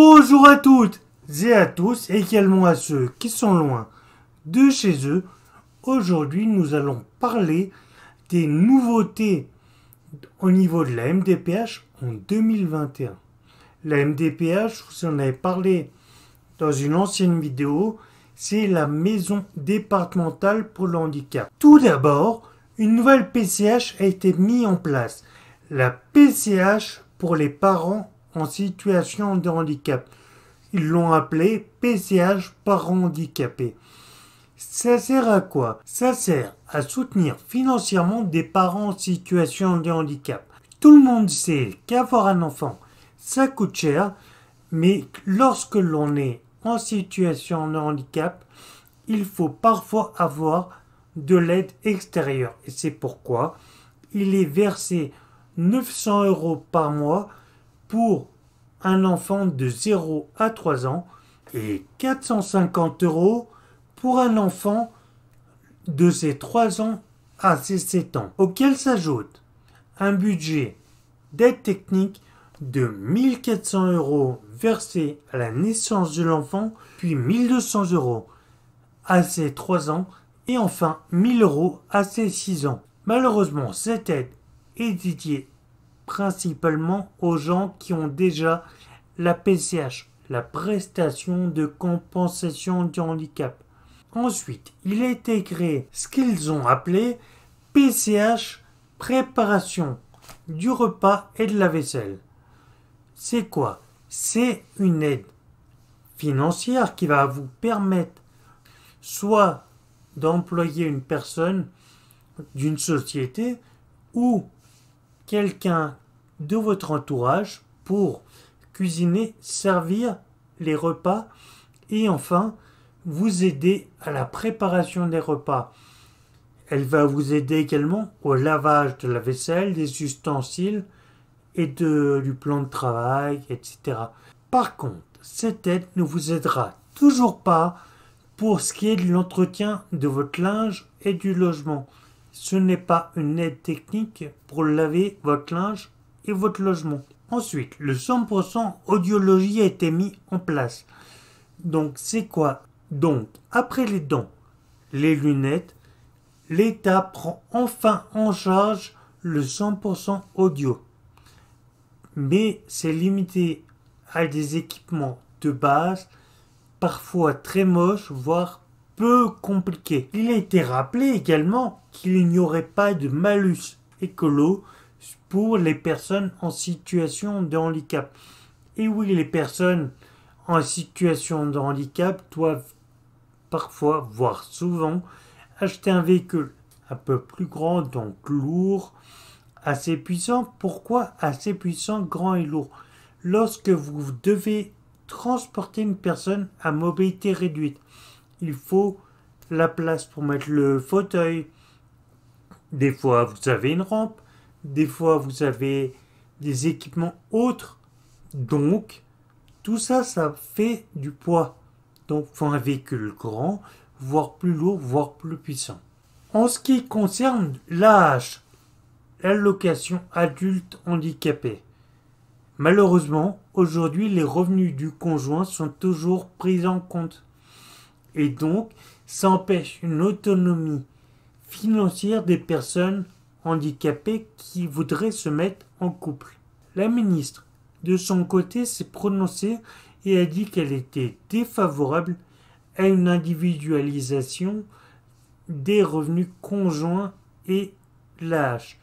Bonjour à toutes et à tous, également à ceux qui sont loin de chez eux. Aujourd'hui, nous allons parler des nouveautés au niveau de la MDPH en 2021. La MDPH, vous en avez parlé dans une ancienne vidéo, c'est la maison départementale pour le handicap. Tout d'abord, une nouvelle PCH a été mise en place. La PCH pour les parents en situation de handicap. Ils l'ont appelé PCH par handicapé. Ça sert à quoi Ça sert à soutenir financièrement des parents en situation de handicap. Tout le monde sait qu'avoir un enfant, ça coûte cher, mais lorsque l'on est en situation de handicap, il faut parfois avoir de l'aide extérieure. Et c'est pourquoi il est versé 900 euros par mois pour un enfant de 0 à 3 ans et 450 euros pour un enfant de ses 3 ans à ses 7 ans, auquel s'ajoute un budget d'aide technique de 1400 euros versé à la naissance de l'enfant, puis 1200 euros à ses 3 ans et enfin 1000 euros à ses 6 ans. Malheureusement, cette aide est dédiée principalement aux gens qui ont déjà la PCH, la prestation de compensation du handicap. Ensuite, il a été créé ce qu'ils ont appelé PCH préparation du repas et de la vaisselle. C'est quoi C'est une aide financière qui va vous permettre soit d'employer une personne d'une société ou quelqu'un de votre entourage pour cuisiner, servir les repas et enfin vous aider à la préparation des repas. Elle va vous aider également au lavage de la vaisselle, des ustensiles et de, du plan de travail, etc. Par contre, cette aide ne vous aidera toujours pas pour ce qui est de l'entretien de votre linge et du logement. Ce n'est pas une aide technique pour laver votre linge et votre logement. Ensuite, le 100% audiologie a été mis en place. Donc c'est quoi Donc après les dents, les lunettes, l'État prend enfin en charge le 100% audio. Mais c'est limité à des équipements de base, parfois très moches, voire compliqué. Il a été rappelé également qu'il n'y aurait pas de malus écolo pour les personnes en situation de handicap. Et oui, les personnes en situation de handicap doivent parfois, voire souvent, acheter un véhicule un peu plus grand, donc lourd, assez puissant. Pourquoi assez puissant, grand et lourd Lorsque vous devez transporter une personne à mobilité réduite, il faut la place pour mettre le fauteuil. Des fois, vous avez une rampe. Des fois, vous avez des équipements autres. Donc, tout ça, ça fait du poids. Donc, il faut un véhicule grand, voire plus lourd, voire plus puissant. En ce qui concerne l'âge, l'allocation adulte handicapé. Malheureusement, aujourd'hui, les revenus du conjoint sont toujours pris en compte et donc empêche une autonomie financière des personnes handicapées qui voudraient se mettre en couple. La ministre, de son côté, s'est prononcée et a dit qu'elle était défavorable à une individualisation des revenus conjoints et l'âge.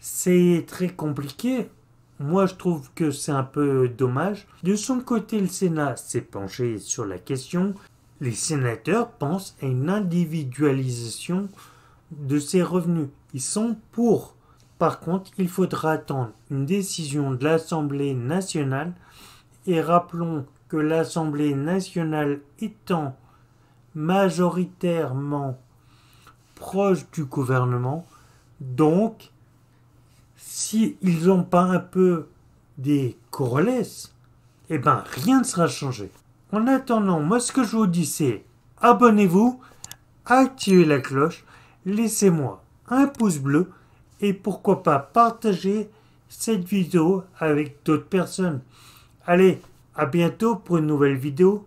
C'est très compliqué. Moi, je trouve que c'est un peu dommage. De son côté, le Sénat s'est penché sur la question les sénateurs pensent à une individualisation de ces revenus. Ils sont pour. Par contre, il faudra attendre une décision de l'Assemblée nationale et rappelons que l'Assemblée nationale étant majoritairement proche du gouvernement, donc s'ils n'ont pas un peu des corollesses, eh ben rien ne sera changé. En attendant, moi ce que je vous dis c'est abonnez-vous, activez la cloche, laissez-moi un pouce bleu et pourquoi pas partager cette vidéo avec d'autres personnes. Allez, à bientôt pour une nouvelle vidéo.